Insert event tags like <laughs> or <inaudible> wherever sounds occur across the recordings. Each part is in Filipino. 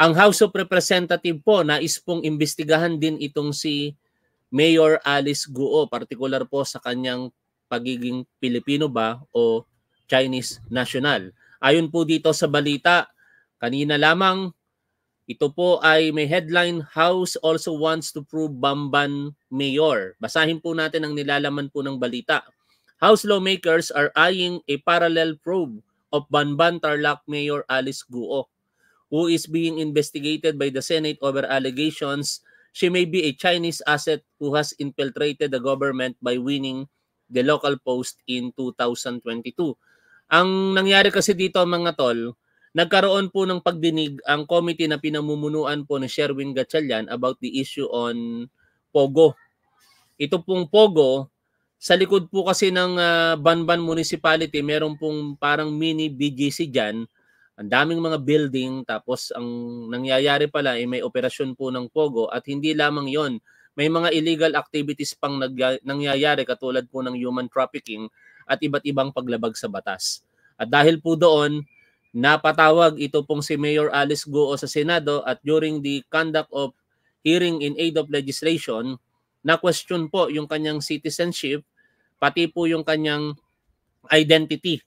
Ang House of Representatives po, nais pong imbestigahan din itong si Mayor Alice Guo, particular po sa kanyang pagiging Pilipino ba o Chinese national. Ayon po dito sa balita, kanina lamang, ito po ay may headline, House also wants to prove Bamban Mayor. Basahin po natin ang nilalaman po ng balita. House lawmakers are eyeing a parallel probe of Bamban Tarlac Mayor Alice Guo who is being investigated by the Senate over allegations she may be a Chinese asset who has infiltrated the government by winning the local post in 2022. Ang nangyari kasi dito mga tol, nagkaroon po ng pagdinig ang committee na pinamumunuan po ni Sherwin Gatchalian about the issue on Pogo. Ito pong Pogo, sa likod po kasi ng uh, Banban Municipality, meron pong parang mini BGC dyan ang daming mga building tapos ang nangyayari pala ay eh, may operasyon po ng Pogo at hindi lamang yon may mga illegal activities pang nangyayari katulad po ng human trafficking at iba't ibang paglabag sa batas. At dahil po doon, napatawag ito pong si Mayor Alice Guo sa Senado at during the conduct of hearing in aid of legislation, na-question po yung kanyang citizenship, pati po yung kanyang identity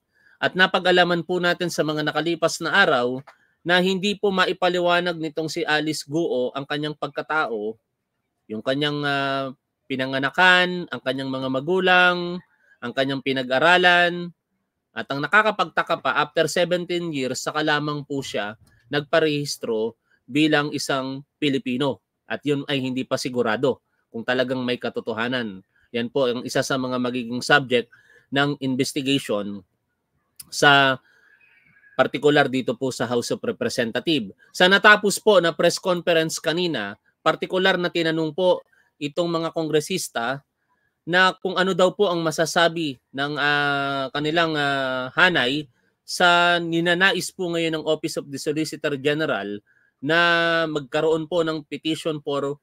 at napag-alaman po natin sa mga nakalipas na araw na hindi po maipaliwanag nitong si Alice Guo ang kanyang pagkatao, yung kanyang uh, pinanganakan, ang kanyang mga magulang, ang kanyang pinag-aralan, at ang nakakapagtaka pa, after 17 years, saka lamang po siya nagparehistro bilang isang Pilipino. At yun ay hindi pa sigurado kung talagang may katotohanan. Yan po ang isa sa mga magiging subject ng investigation sa particular dito po sa House of Representative. Sa natapos po na press conference kanina, particular na tinanong po itong mga kongresista na kung ano daw po ang masasabi ng uh, kanilang uh, hanay sa ninanais po ngayon ng Office of the Solicitor General na magkaroon po ng petition for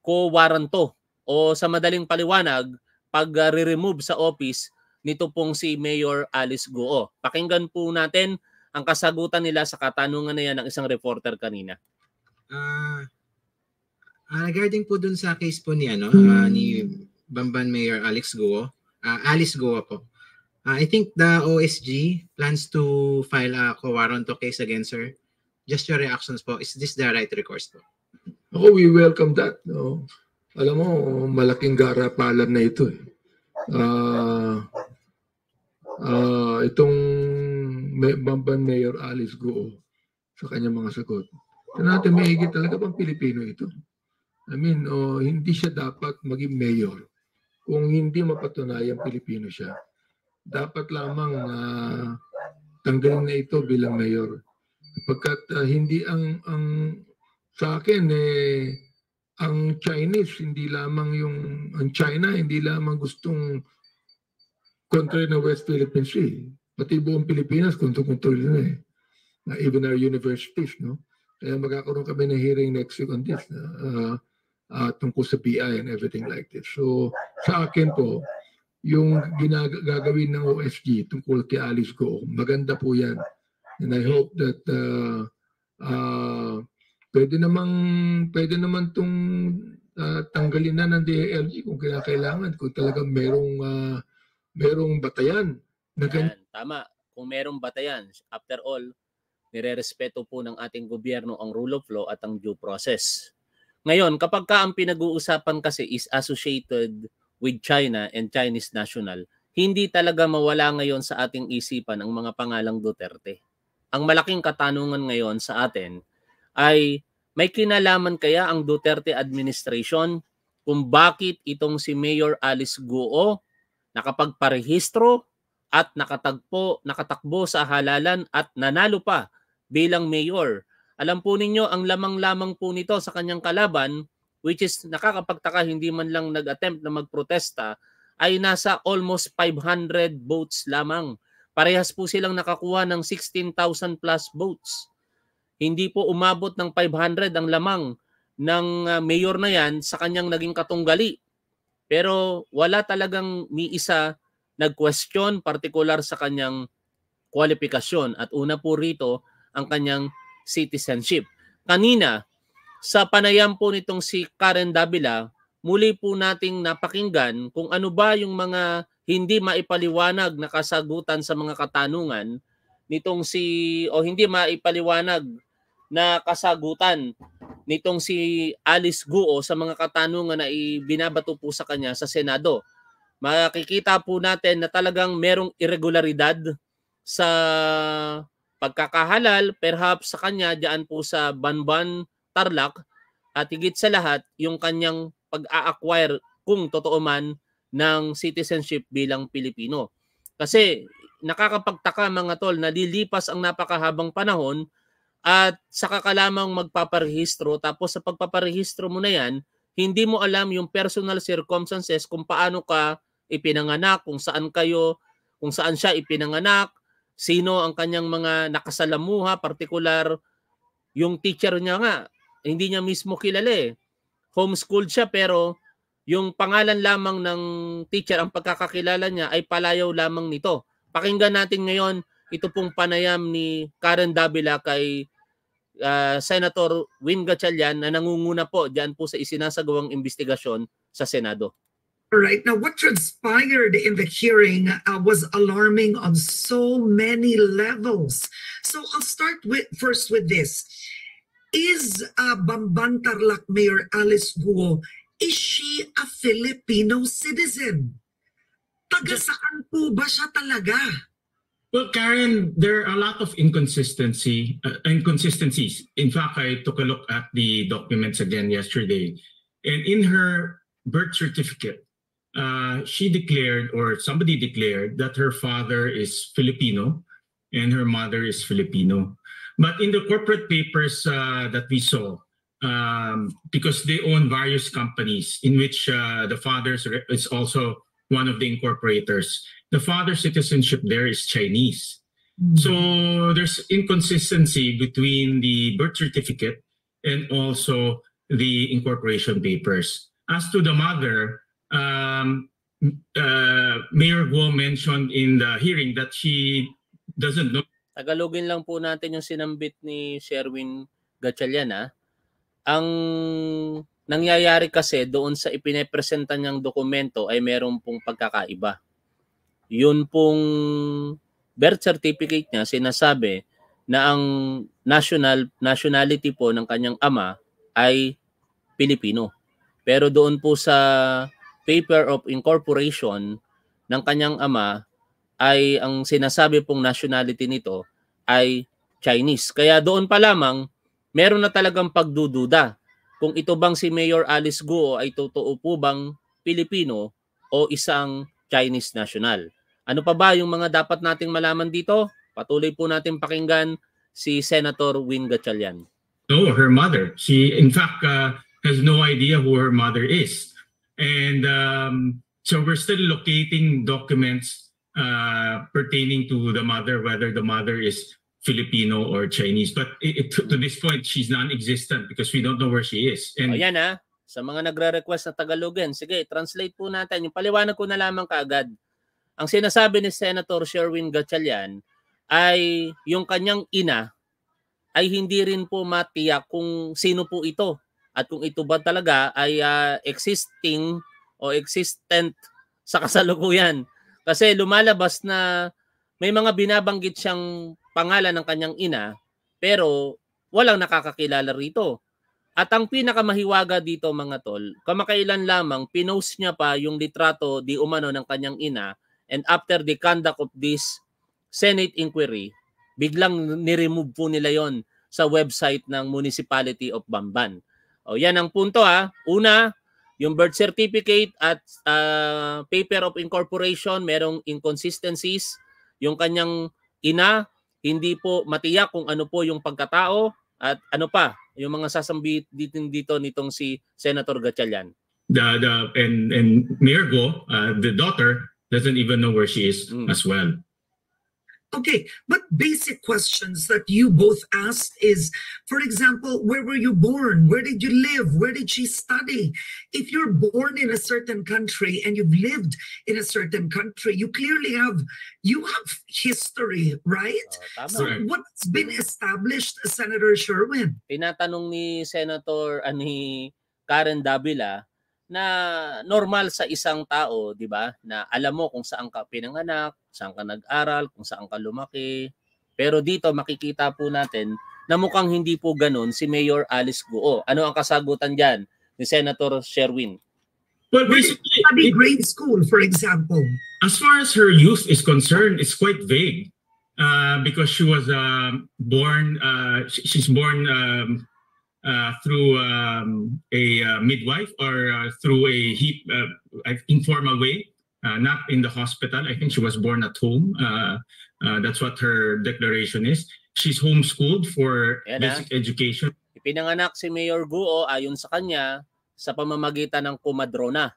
co-warranto o sa madaling paliwanag pag uh, re-remove sa office nito pong si Mayor Alice Guo. Pakinggan po natin ang kasagutan nila sa katanungan na yan ng isang reporter kanina. Uh, uh, regarding po dun sa case po ni, ano, uh, ni Bamban Mayor Alex Guo, uh, Alice Guo po, uh, I think the OSG plans to file a Cowaronto case against her. Just your reactions po. Is this the right recourse po? oh, we welcome that. No? Alam mo, malaking garapalan na ito. Eh. Uh, uh, itong Bamban Mayor Alice Goo sa kanyang mga sagot. Tignan natin, may higit talaga bang Pilipino ito? I mean, oh, hindi siya dapat maging mayor kung hindi mapatunayan Pilipino siya. Dapat lamang uh, tanggalin na ito bilang mayor. Pagkat uh, ah, hindi ang, ang sa akin, eh, ang Chinese, hindi lamang yung, ang China, hindi lamang gustong control ng West Philippine Sea. Pati buong Pilipinas kontrol-kontrol na eh. Na even our universities, no? Kaya magkakaroon kami ng hearing next week on this, uh, uh, tungkol sa BI and everything like this. So, sa akin po, yung ginagagawin ng OSG tungkol kay Alice Go, maganda po yan. And I hope that uh, uh, pwede namang pwede naman tong uh, tanggalin na ng DLG kung kailangan kung talagang merong uh, merong batayan. Na gan- Yan, tama. Kung merong batayan, after all, nire-respeto po ng ating gobyerno ang rule of law at ang due process. Ngayon, kapag ka ang pinag-uusapan kasi is associated with China and Chinese national, hindi talaga mawala ngayon sa ating isipan ang mga pangalang Duterte. Ang malaking katanungan ngayon sa atin ay may kinalaman kaya ang Duterte administration kung bakit itong si Mayor Alice Guo nakapagparehistro at nakatagpo, nakatakbo sa halalan at nanalo pa bilang mayor. Alam po ninyo, ang lamang-lamang po nito sa kanyang kalaban, which is nakakapagtaka hindi man lang nag-attempt na magprotesta, ay nasa almost 500 votes lamang. Parehas po silang nakakuha ng 16,000 plus votes. Hindi po umabot ng 500 ang lamang ng ah, mayor na yan sa kanyang naging katunggali pero wala talagang ni isa nag-question particular sa kanyang kwalifikasyon at una po rito ang kanyang citizenship. Kanina, sa panayam po nitong si Karen Davila, muli po nating napakinggan kung ano ba yung mga hindi maipaliwanag na kasagutan sa mga katanungan nitong si o hindi maipaliwanag na kasagutan nitong si Alice Guo sa mga katanungan na ibinabato po sa kanya sa Senado. Makikita po natin na talagang merong irregularidad sa pagkakahalal, perhaps sa kanya diyan po sa Banban Tarlac at higit sa lahat yung kanyang pag acquire kung totoo man ng citizenship bilang Pilipino. Kasi nakakapagtaka mga tol na lilipas ang napakahabang panahon at saka ka lamang magpaparehistro tapos sa pagpaparehistro mo na yan, hindi mo alam yung personal circumstances kung paano ka ipinanganak, kung saan kayo, kung saan siya ipinanganak, sino ang kanyang mga nakasalamuha, particular yung teacher niya nga, hindi niya mismo kilala eh. Homeschooled siya pero yung pangalan lamang ng teacher, ang pagkakakilala niya ay palayaw lamang nito. Pakinggan natin ngayon ito pong panayam ni Karen Davila kay uh, Senator Win Gatchalian na nangunguna po diyan po sa isinasagawang investigasyon sa Senado. Right now, what transpired in the hearing uh, was alarming on so many levels. So I'll start with first with this: Is uh, Bamban Tarlac Mayor Alice Guo is she a Filipino citizen? Taga saan po ba siya talaga? Well, Karen, there are a lot of inconsistency uh, inconsistencies. In fact, I took a look at the documents again yesterday, and in her birth certificate, uh, she declared or somebody declared that her father is Filipino and her mother is Filipino. But in the corporate papers uh, that we saw, um, because they own various companies in which uh, the father is also one of the incorporators. the father citizenship there is Chinese. Hmm. So there's inconsistency between the birth certificate and also the incorporation papers. As to the mother, um, uh, Mayor Guo mentioned in the hearing that she doesn't know. Tagalogin lang po natin yung sinambit ni Sherwin Gatchalian. Ah. Ang nangyayari kasi doon sa ipinepresenta niyang dokumento ay meron pong pagkakaiba yun pong birth certificate niya sinasabi na ang national nationality po ng kanyang ama ay Pilipino. Pero doon po sa paper of incorporation ng kanyang ama ay ang sinasabi pong nationality nito ay Chinese. Kaya doon pa lamang meron na talagang pagdududa kung ito bang si Mayor Alice Guo ay totoo po bang Pilipino o isang Chinese national. Ano pa ba yung mga dapat nating malaman dito? Patuloy po natin pakinggan si Senator Win Gatchalian. No, her mother. She, in fact, uh, has no idea who her mother is. And um, so we're still locating documents uh, pertaining to the mother, whether the mother is Filipino or Chinese. But it, it, to this point, she's non-existent because we don't know where she is. And Ayan ha, ah, sa mga nagre-request na Tagalogan, sige, translate po natin. Yung paliwanag ko na lamang kaagad. Ang sinasabi ni Senator Sherwin Gatchalian ay yung kanyang ina ay hindi rin po matiyak kung sino po ito at kung ito ba talaga ay uh, existing o existent sa kasalukuyan. Kasi lumalabas na may mga binabanggit siyang pangalan ng kanyang ina pero walang nakakakilala rito. At ang pinakamahiwaga dito mga tol, kamakailan lamang pinost niya pa yung litrato di umano ng kanyang ina And after the conduct of this Senate inquiry, biglang ni-remove po nila yon sa website ng Municipality of Bamban. O yan ang punto ha. Una, yung birth certificate at uh, paper of incorporation, merong inconsistencies. Yung kanyang ina, hindi po matiyak kung ano po yung pagkatao at ano pa, yung mga sasambit dito, dito nitong si Senator Gatchalian. The, the, and, and Mirgo, uh, the daughter, doesn't even know where she is mm. as well. Okay, but basic questions that you both asked is, for example, where were you born? Where did you live? Where did she study? If you're born in a certain country and you've lived in a certain country, you clearly have you have history, right? Uh, so right. what's been established, Senator Sherwin? Pinatanong ni Senator ani ah, Karen Davila na normal sa isang tao, 'di ba? Na alam mo kung saan ka pinanganak, saan ka nag-aral, kung saan ka lumaki. Pero dito makikita po natin na mukhang hindi po ganun si Mayor Alice Guo. Ano ang kasagutan diyan ni Senator Sherwin? Well, basically, study grade school, for example. As far as her youth is concerned, it's quite vague uh, because she was um, born. Uh, she's born um, Uh, through um, a uh, midwife or uh, through a he, uh, informal way, uh, not in the hospital. I think she was born at home. that's what her declaration is. She's homeschooled for Yan ah. basic na. education. Ipinanganak si Mayor Guo ayon sa kanya sa pamamagitan ng kumadrona.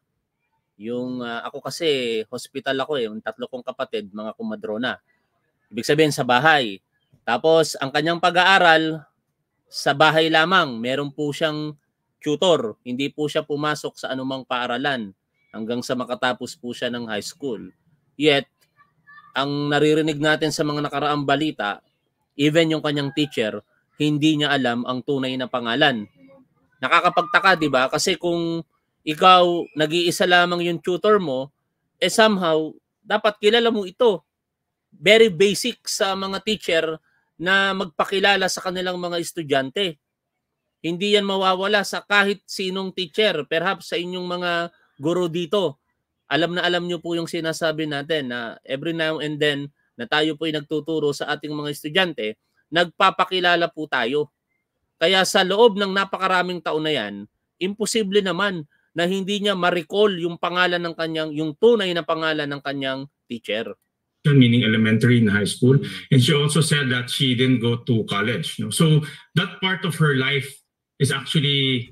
Yung ako kasi hospital ako eh, yung tatlo kong kapatid mga kumadrona. Ibig sabihin sa bahay. Tapos ang kanyang pag-aaral sa bahay lamang. Meron po siyang tutor. Hindi po siya pumasok sa anumang paaralan hanggang sa makatapos po siya ng high school. Yet, ang naririnig natin sa mga nakaraang balita, even yung kanyang teacher, hindi niya alam ang tunay na pangalan. Nakakapagtaka, di ba? Kasi kung ikaw, nag-iisa lamang yung tutor mo, eh somehow, dapat kilala mo ito. Very basic sa mga teacher na magpakilala sa kanilang mga estudyante. Hindi yan mawawala sa kahit sinong teacher, perhaps sa inyong mga guro dito. Alam na alam nyo po yung sinasabi natin na every now and then na tayo po ay nagtuturo sa ating mga estudyante, nagpapakilala po tayo. Kaya sa loob ng napakaraming taon na yan, imposible naman na hindi niya ma-recall yung pangalan ng kanyang, yung tunay na pangalan ng kanyang teacher meaning elementary and high school. And she also said that she didn't go to college. You know? So that part of her life is actually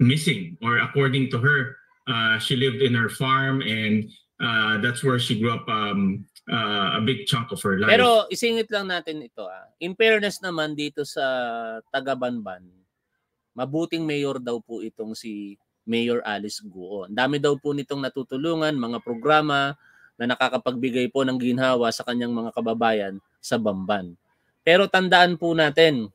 missing, or according to her, uh, she lived in her farm and uh, that's where she grew up um, uh, a big chunk of her life. Pero isingit lang natin ito. Ah. In fairness naman dito sa Tagabanban, mabuting mayor daw po itong si Mayor Alice Guo. Ang dami daw po nitong natutulungan, mga programa, na nakakapagbigay po ng ginhawa sa kanyang mga kababayan sa Bamban. Pero tandaan po natin,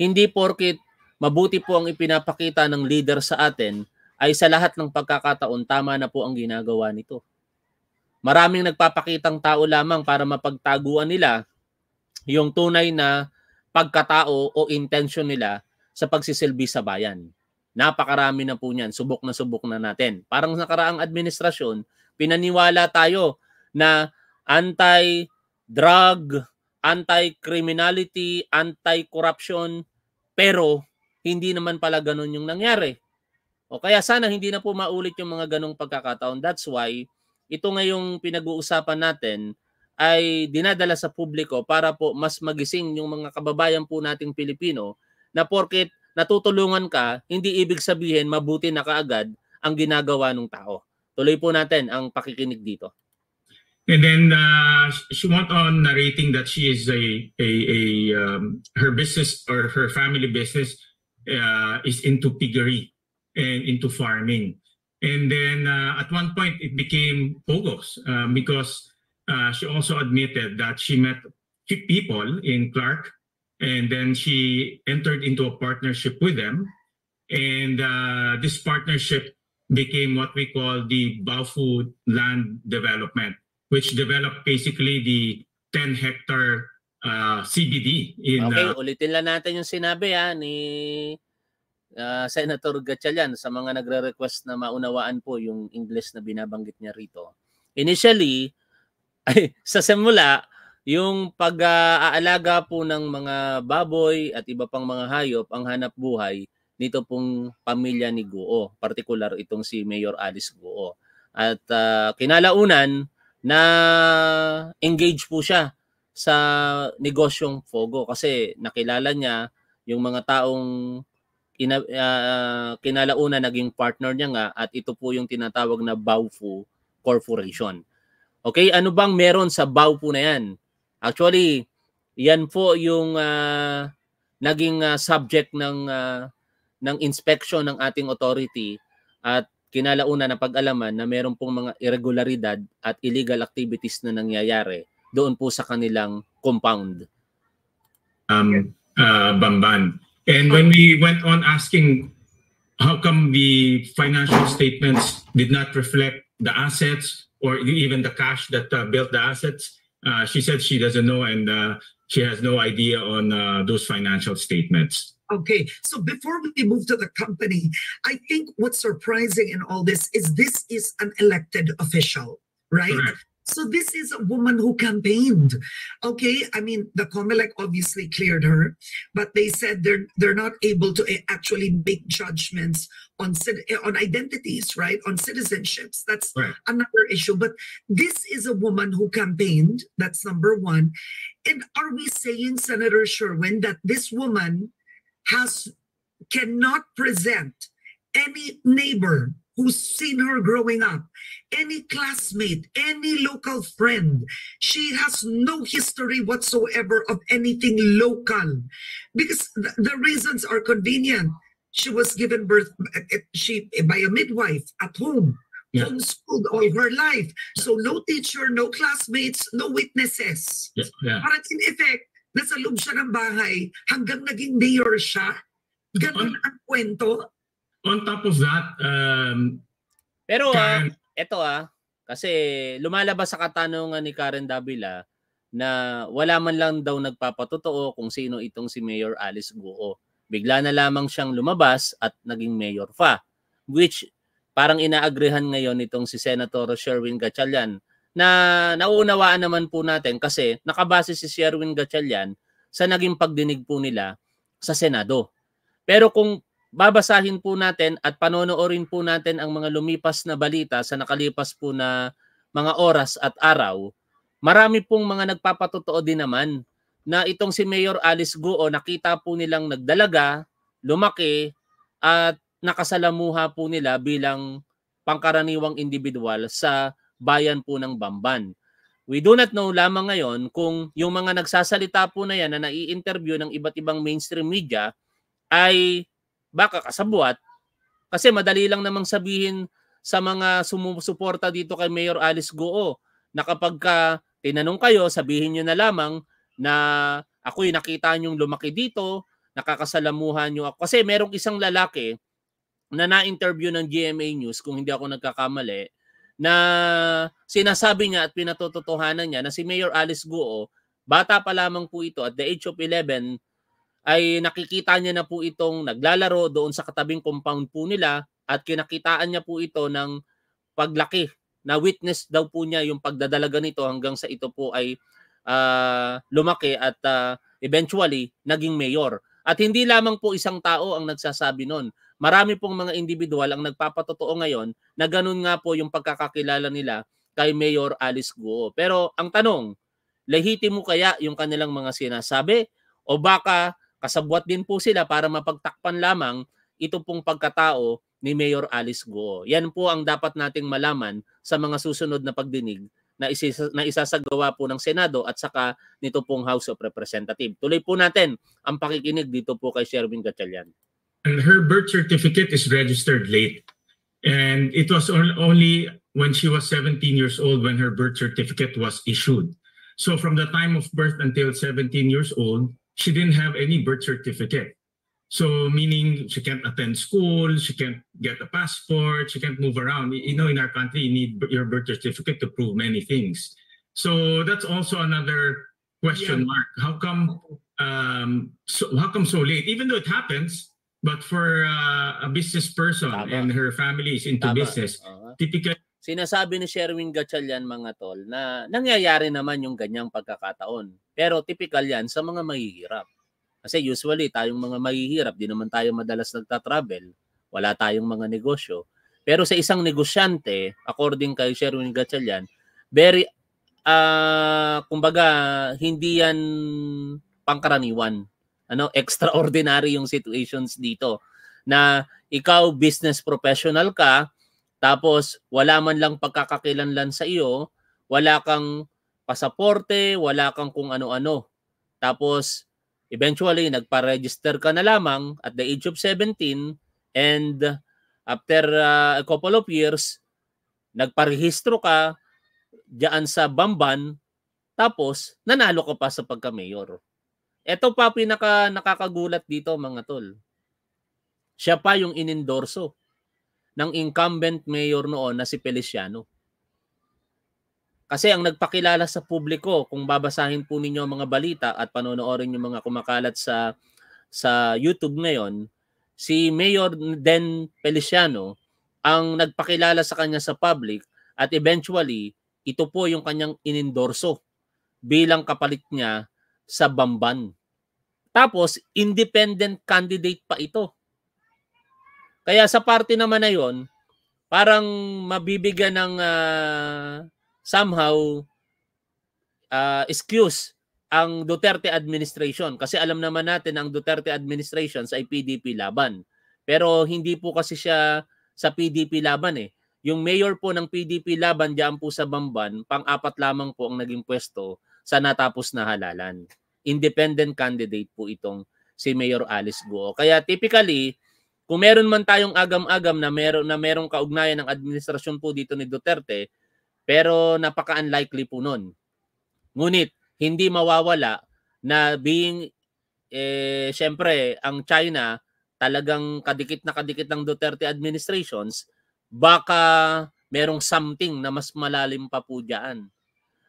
hindi porkit mabuti po ang ipinapakita ng leader sa atin ay sa lahat ng pagkakataon tama na po ang ginagawa nito. Maraming nagpapakitang tao lamang para mapagtaguan nila yung tunay na pagkatao o intention nila sa pagsisilbi sa bayan. Napakarami na po niyan. Subok na subok na natin. Parang nakaraang administrasyon, Pinaniwala tayo na anti-drug, anti-criminality, anti-corruption, pero hindi naman pala ganun yung nangyari. O kaya sana hindi na po maulit yung mga ganong pagkakataon. That's why ito ngayong pinag-uusapan natin ay dinadala sa publiko para po mas magising yung mga kababayan po nating Pilipino na porket natutulungan ka, hindi ibig sabihin mabuti na kaagad ang ginagawa ng tao. Tuloy po natin ang pakikinig dito. And then uh, she went on narrating that she is a a, a um, her business or her family business uh, is into piggery and into farming. And then uh, at one point it became bogus uh, because uh, she also admitted that she met people in Clark and then she entered into a partnership with them. And uh, this partnership became what we call the Baofu land development, which developed basically the 10 hectare uh, CBD. In, okay, uh, ulitin lang natin yung sinabi ha, ni uh, Senator Gatchalian sa mga nagre-request na maunawaan po yung English na binabanggit niya rito. Initially, <laughs> ay, sa simula, yung pag-aalaga po ng mga baboy at iba pang mga hayop ang hanap buhay nito pong pamilya ni Guo, particular itong si Mayor Alice Guo. At uh, kinalaunan na engage po siya sa negosyong Fogo kasi nakilala niya yung mga taong ina, uh, ah, kinalauna naging partner niya nga at ito po yung tinatawag na Baofu Corporation. Okay, ano bang meron sa Baofu na yan? Actually, yan po yung uh, naging uh, subject ng uh, ng inspeksyon ng ating authority at kinalauna na pag-alaman na meron pong mga irregularidad at illegal activities na nangyayari doon po sa kanilang compound. Um, uh, Bamban. And when we went on asking how come the financial statements did not reflect the assets or even the cash that uh, built the assets, uh, she said she doesn't know and uh, she has no idea on uh, those financial statements. Okay, so before we move to the company, I think what's surprising in all this is this is an elected official, right? Correct. So this is a woman who campaigned. Okay, I mean the Comelec obviously cleared her, but they said they're they're not able to eh, actually make judgments on eh, on identities, right? On citizenships. That's right. another issue. But this is a woman who campaigned. That's number one. And are we saying, Senator Sherwin, that this woman has cannot present any neighbor who's seen her growing up, any classmate, any local friend. She has no history whatsoever of anything local because the reasons are convenient. She was given birth she by a midwife at home, yeah. homeschooled all her life. So no teacher, no classmates, no witnesses. Yeah. Yeah. But in effect, nasa loob siya ng bahay hanggang naging mayor siya. Ganun on, ang kwento. On top of that, um, pero ah, Karen, ah, eto ah, kasi lumalabas sa katanungan ni Karen Davila na wala man lang daw nagpapatotoo kung sino itong si Mayor Alice Guo. Bigla na lamang siyang lumabas at naging mayor pa. Which parang inaagrihan ngayon itong si Senator Sherwin Gatchalian na nauunawaan naman po natin kasi nakabase si Sherwin Gatchalian sa naging pagdinig po nila sa Senado. Pero kung babasahin po natin at panonoorin po natin ang mga lumipas na balita sa nakalipas po na mga oras at araw, marami pong mga nagpapatotoo din naman na itong si Mayor Alice Guo nakita po nilang nagdalaga, lumaki at nakasalamuha po nila bilang pangkaraniwang individual sa bayan po ng Bamban. We do not know lamang ngayon kung yung mga nagsasalita po na yan na nai-interview ng iba't ibang mainstream media ay baka kasabwat kasi madali lang namang sabihin sa mga sumusuporta dito kay Mayor Alice Goo na kapag ka tinanong kayo, sabihin nyo na lamang na ako'y nakita nyong lumaki dito, nakakasalamuhan nyo ako. Kasi merong isang lalaki na na-interview ng GMA News, kung hindi ako nagkakamali, na sinasabi niya at pinatototohanan niya na si Mayor Alice Guo, bata pa lamang po ito at the age of 11 ay nakikita niya na po itong naglalaro doon sa katabing compound po nila at kinakitaan niya po ito ng paglaki na witness daw po niya yung pagdadalaga nito hanggang sa ito po ay uh, lumaki at uh, eventually naging mayor. At hindi lamang po isang tao ang nagsasabi noon marami pong mga individual ang nagpapatotoo ngayon na ganun nga po yung pagkakakilala nila kay Mayor Alice Guo. Pero ang tanong, lehiti mo kaya yung kanilang mga sinasabi o baka kasabwat din po sila para mapagtakpan lamang ito pong pagkatao ni Mayor Alice Guo. Yan po ang dapat nating malaman sa mga susunod na pagdinig na, isis- na isasagawa po ng Senado at saka nito pong House of Representatives. Tuloy po natin ang pakikinig dito po kay Sherwin Gatchalian. and her birth certificate is registered late. And it was only when she was 17 years old when her birth certificate was issued. So from the time of birth until 17 years old, she didn't have any birth certificate. So meaning she can't attend school, she can't get a passport, she can't move around. You know, in our country, you need your birth certificate to prove many things. So that's also another question yeah. mark. How come um, so how come so late? Even though it happens, But for uh, a business person Tama. and her family is into Tama. business, uh-huh. typically Sinasabi ni Sherwin Gatchalian mga tol na nangyayari naman yung ganyang pagkakataon. Pero typical yan sa mga mahihirap. Kasi usually tayong mga mahihirap, di naman tayo madalas nagta-travel. Wala tayong mga negosyo. Pero sa isang negosyante, according kay Sherwin Gatchalian, very, uh, kumbaga, hindi yan pangkaraniwan ano <laughs> extraordinary yung situations dito na ikaw business professional ka tapos wala man lang pagkakakilanlan sa iyo, wala kang pasaporte, wala kang kung ano-ano. Tapos eventually nagpa-register ka na lamang at the age of 17 and after uh, a couple of years nagparehistro ka diyan sa Bamban tapos nanalo ka pa sa pagka-mayor. Ito pa pinaka nakakagulat dito mga tol. Siya pa yung inendorso ng incumbent mayor noon na si Feliciano. Kasi ang nagpakilala sa publiko, kung babasahin po ninyo ang mga balita at panonoorin yung mga kumakalat sa sa YouTube ngayon, si Mayor Den Feliciano ang nagpakilala sa kanya sa public at eventually ito po yung kanyang inendorso bilang kapalit niya sa Bamban. Tapos, independent candidate pa ito. Kaya sa party naman na yon, parang mabibigyan ng uh, somehow uh, excuse ang Duterte administration kasi alam naman natin ang Duterte administration sa PDP laban. Pero hindi po kasi siya sa PDP laban eh. Yung mayor po ng PDP laban diyan po sa Bamban, pang-apat lamang po ang naging pwesto sa natapos na halalan independent candidate po itong si Mayor Alice Guo. Kaya typically, kung meron man tayong agam-agam na meron na merong kaugnayan ng administrasyon po dito ni Duterte, pero napaka-unlikely po noon. Ngunit hindi mawawala na being eh syempre ang China talagang kadikit na kadikit ng Duterte administrations, baka merong something na mas malalim pa po diyan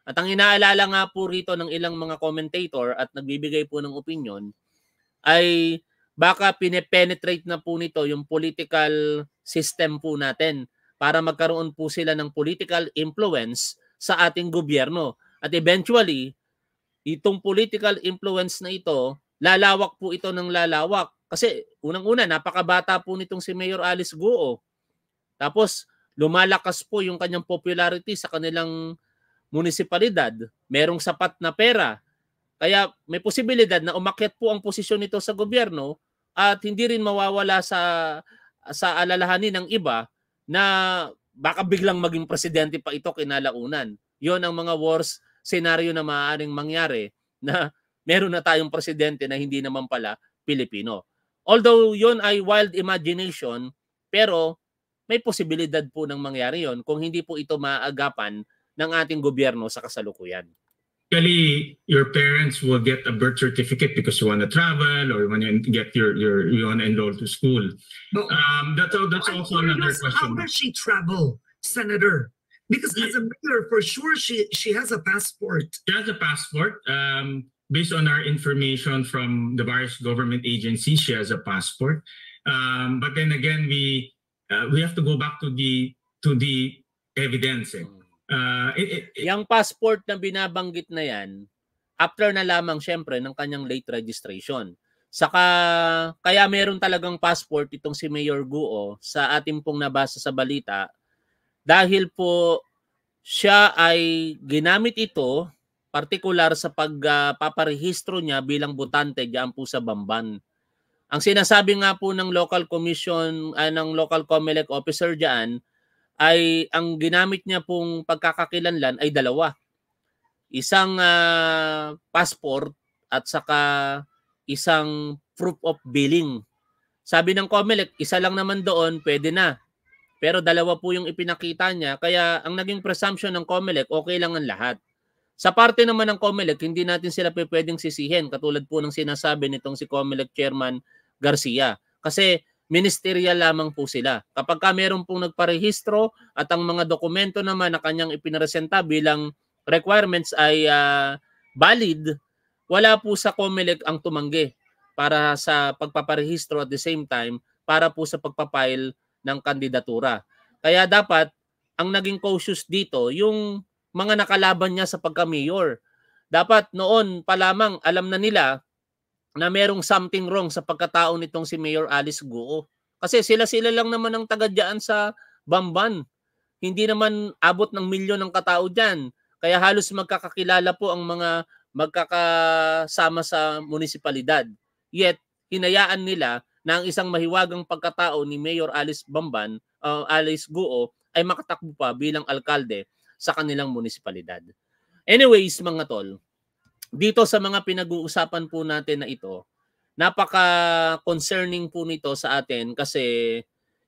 at ang inaalala nga po rito ng ilang mga commentator at nagbibigay po ng opinion ay baka pinepenetrate na po nito yung political system po natin para magkaroon po sila ng political influence sa ating gobyerno. At eventually, itong political influence na ito, lalawak po ito ng lalawak. Kasi unang-una, napakabata po nitong si Mayor Alice Guo. Tapos, lumalakas po yung kanyang popularity sa kanilang munisipalidad, merong sapat na pera. Kaya may posibilidad na umakyat po ang posisyon nito sa gobyerno at hindi rin mawawala sa sa alalahanin ng iba na baka biglang maging presidente pa ito kinalaunan. Yon ang mga worst scenario na maaaring mangyari <laughs> na meron na tayong presidente na hindi naman pala Pilipino. Although yon ay wild imagination, pero may posibilidad po ng mangyari yon kung hindi po ito maagapan ng ating gobyerno sa kasalukuyan. Actually, your parents will get a birth certificate because you want to travel or when you get your, your you want to enroll to school. um, that's that's also another question. How does she travel, Senator? Because as a mayor, for sure, she she has a passport. She has a passport. Um, based on our information from the various government agencies, she has a passport. Um, but then again, we uh, we have to go back to the to the evidence. Eh. Uh, ah, it, yung passport na binabanggit na yan, after na lamang syempre ng kanyang late registration. Saka kaya meron talagang passport itong si Mayor Guo sa ating pong nabasa sa balita dahil po siya ay ginamit ito partikular sa pagpaparehistro uh, niya bilang botante diyan po sa Bamban. Ang sinasabi nga po ng local commission uh, ng local COMELEC officer diyan ay ang ginamit niya pong pagkakakilanlan ay dalawa. Isang uh, passport at saka isang proof of billing. Sabi ng COMELEC, isa lang naman doon, pwede na. Pero dalawa po yung ipinakita niya. Kaya ang naging presumption ng COMELEC, okay lang ang lahat. Sa parte naman ng COMELEC, hindi natin sila pwedeng sisihin. Katulad po ng sinasabi nitong si COMELEC Chairman Garcia. Kasi ministerial lamang po sila. Kapag ka meron pong nagparehistro at ang mga dokumento naman na kanyang ipinresenta bilang requirements ay uh, valid, wala po sa COMELEC ang tumanggi para sa pagpaparehistro at the same time para po sa pagpapile ng kandidatura. Kaya dapat ang naging cautious dito yung mga nakalaban niya sa pagka-mayor. Dapat noon pa lamang alam na nila na merong something wrong sa pagkatao nitong si Mayor Alice Guo. Kasi sila-sila lang naman ang tagadyaan sa Bamban. Hindi naman abot ng milyon ng katao dyan. Kaya halos magkakakilala po ang mga magkakasama sa munisipalidad. Yet, hinayaan nila na ang isang mahiwagang pagkatao ni Mayor Alice Bamban, uh, Alice Guo, ay makatakbo pa bilang alkalde sa kanilang munisipalidad. Anyways, mga tol, dito sa mga pinag-uusapan po natin na ito, napaka-concerning po nito sa atin kasi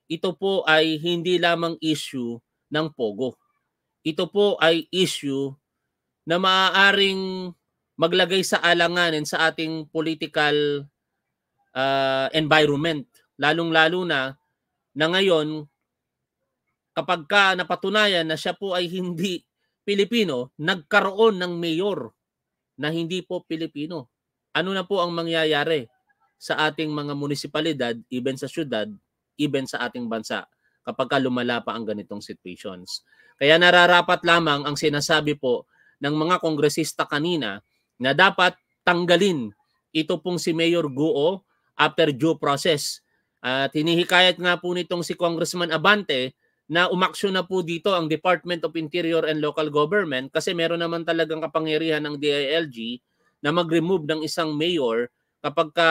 ito po ay hindi lamang issue ng Pogo. Ito po ay issue na maaaring maglagay sa alanganin sa ating political uh, environment. Lalong-lalo na na ngayon kapag ka napatunayan na siya po ay hindi Pilipino, nagkaroon ng mayor na hindi po Pilipino. Ano na po ang mangyayari sa ating mga munisipalidad, even sa syudad, even sa ating bansa kapag ka lumala pa ang ganitong situations. Kaya nararapat lamang ang sinasabi po ng mga kongresista kanina na dapat tanggalin ito pong si Mayor Guo after due process. At uh, hinihikayat nga po nitong si Congressman Abante na umaksyon na po dito ang Department of Interior and Local Government kasi meron naman talagang kapangyarihan ng DILG na mag-remove ng isang mayor kapag ka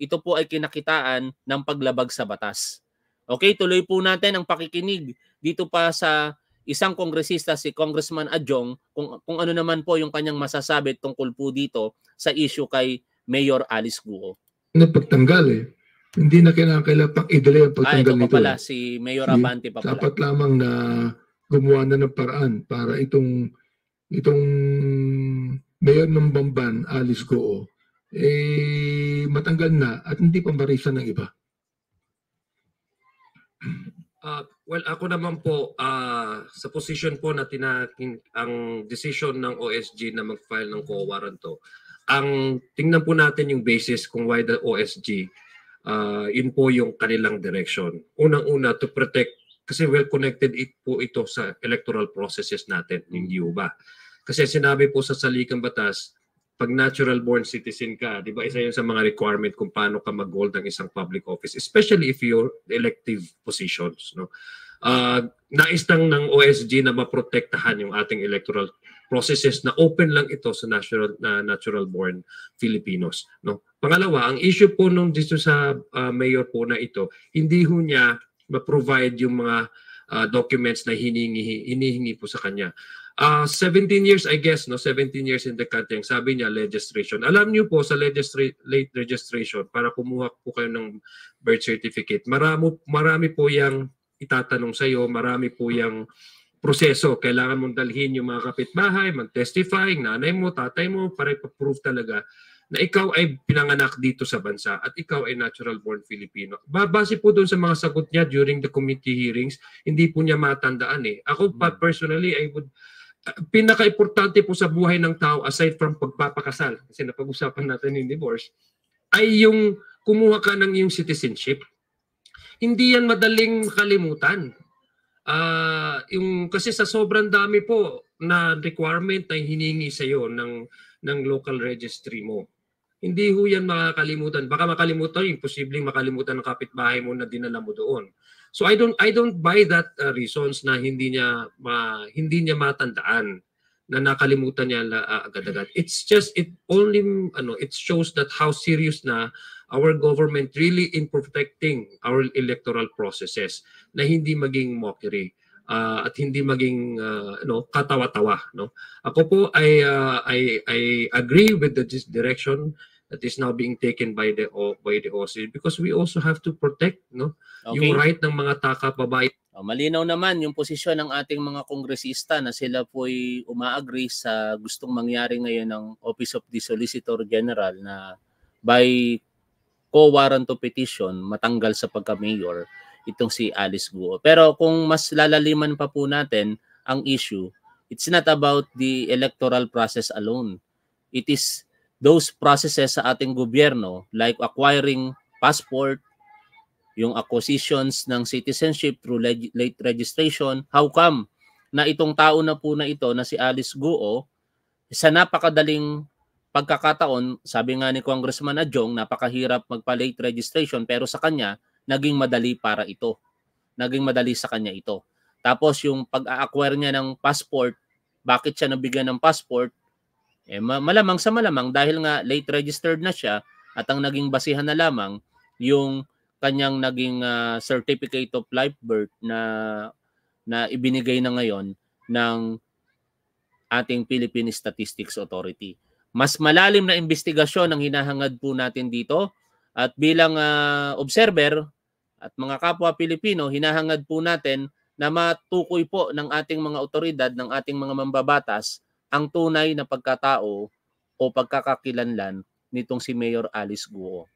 ito po ay kinakitaan ng paglabag sa batas. Okay, tuloy po natin ang pakikinig dito pa sa isang kongresista si Congressman Adjong kung, kung ano naman po yung kanyang masasabi tungkol po dito sa issue kay Mayor Alice Guo. Napagtanggal eh hindi na kailangan kailangan pang idali ang ah, pagtanggal ah, ito nito. pala, eh. si Mayor Abante pa pala. Dapat lamang na gumawa na ng paraan para itong itong mayor ng Bamban, Alice Goo, eh matanggal na at hindi pambarisa ng iba. Uh, well, ako naman po, uh, sa position po na tinakin ang decision ng OSG na mag-file ng COA warranto. ang tingnan po natin yung basis kung why the OSG uh, yun po yung kanilang direction. Unang-una, to protect, kasi well-connected it po ito sa electoral processes natin, ng mm. ba? Kasi sinabi po sa Salikang Batas, pag natural born citizen ka, di ba isa yun sa mga requirement kung paano ka mag-hold ng isang public office, especially if you're elective positions. No? Uh, nais lang ng OSG na maprotektahan yung ating electoral processes na open lang ito sa natural na uh, natural born Filipinos no pangalawa ang issue po nung dito sa uh, mayor po na ito hindi ho niya ma-provide yung mga uh, documents na hinihingi hinihingi po sa kanya uh, ah, 17 years I guess no 17 years in the country ang sabi niya registration alam niyo po sa registry late registration para kumuha po kayo ng birth certificate marami marami po yang itatanong sa iyo marami po yang proseso. Kailangan mong dalhin yung mga kapitbahay, mag-testify, nanay mo, tatay mo, para ipaprove talaga na ikaw ay pinanganak dito sa bansa at ikaw ay natural born Filipino. Base po doon sa mga sagot niya during the committee hearings, hindi po niya matandaan eh. Ako pa hmm. personally, I would uh, pinaka-importante po sa buhay ng tao aside from pagpapakasal kasi napag-usapan natin yung divorce ay yung kumuha ka ng yung citizenship. Hindi yan madaling kalimutan uh, yung kasi sa sobrang dami po na requirement na hiningi sa iyo ng ng local registry mo. Hindi ho yan makakalimutan. Baka makalimutan, imposibleng makalimutan ng kapitbahay mo na dinala mo doon. So I don't I don't buy that uh, reasons na hindi niya ma, hindi niya matandaan na nakalimutan niya ah, agad-agad. It's just it only ano it shows that how serious na our government really in protecting our electoral processes na hindi maging mockery uh, at hindi maging uh, ah, no katawa-tawa no ako po ay uh, I I agree with the direction that is now being taken by the by the OCD because we also have to protect no okay. yung right ng mga taka babae Oh, malinaw naman yung posisyon ng ating mga kongresista na sila po ay umaagree sa gustong mangyari ngayon ng Office of the Solicitor General na by co-warrant to petition matanggal sa pagka-mayor itong si Alice Guo. Pero kung mas lalaliman pa po natin ang issue, it's not about the electoral process alone. It is those processes sa ating gobyerno like acquiring passport, yung acquisitions ng citizenship through leg- late registration. How come na itong tao na po na ito na si Alice Guo sa napakadaling pagkakataon, sabi nga ni Congressman Adjong, napakahirap magpa-late registration pero sa kanya, naging madali para ito. Naging madali sa kanya ito. Tapos yung pag-acquire niya ng passport, bakit siya nabigyan ng passport? Eh, malamang sa malamang dahil nga late registered na siya at ang naging basihan na lamang yung kanyang naging uh, certificate of life birth na na ibinigay na ngayon ng ating Philippine Statistics Authority. Mas malalim na investigasyon ang hinahangad po natin dito at bilang uh, observer at mga kapwa Pilipino, hinahangad po natin na matukoy po ng ating mga otoridad, ng ating mga mambabatas, ang tunay na pagkatao o pagkakakilanlan nitong si Mayor Alice Guo.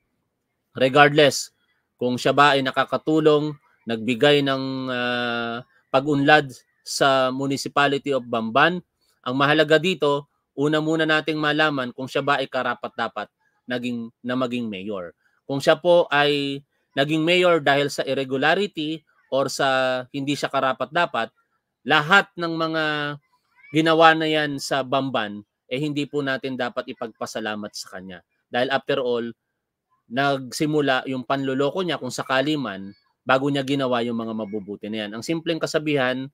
Regardless kung siya ba ay nakakatulong, nagbigay ng uh, pag-unlad sa Municipality of Bamban, ang mahalaga dito una muna nating malaman kung siya ba ay karapat-dapat naging na maging mayor. Kung siya po ay naging mayor dahil sa irregularity or sa hindi siya karapat-dapat, lahat ng mga ginawa na yan sa Bamban, eh hindi po natin dapat ipagpasalamat sa kanya. Dahil after all, nagsimula yung panluloko niya kung sakali man bago niya ginawa yung mga mabubuti na yan. Ang simpleng kasabihan,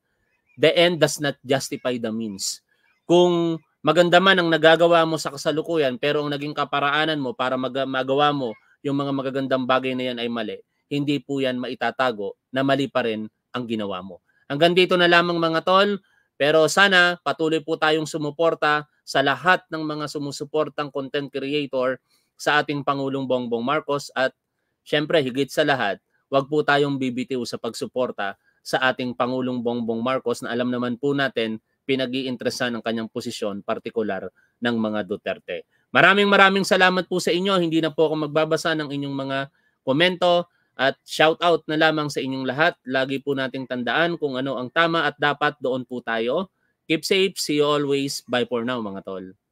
the end does not justify the means. Kung Maganda man ang nagagawa mo sa kasalukuyan pero ang naging kaparaanan mo para mag- magawa mo yung mga magagandang bagay na yan ay mali, hindi po yan maitatago na mali pa rin ang ginawa mo. Hanggang dito na lamang mga tol, pero sana patuloy po tayong sumuporta sa lahat ng mga sumusuportang content creator sa ating Pangulong Bongbong Marcos at syempre higit sa lahat, wag po tayong bibitiw sa pagsuporta sa ating Pangulong Bongbong Marcos na alam naman po natin pinag-iintresan ng kanyang posisyon, partikular ng mga Duterte. Maraming maraming salamat po sa inyo. Hindi na po ako magbabasa ng inyong mga komento at shout out na lamang sa inyong lahat. Lagi po nating tandaan kung ano ang tama at dapat doon po tayo. Keep safe. See you always. Bye for now mga tol.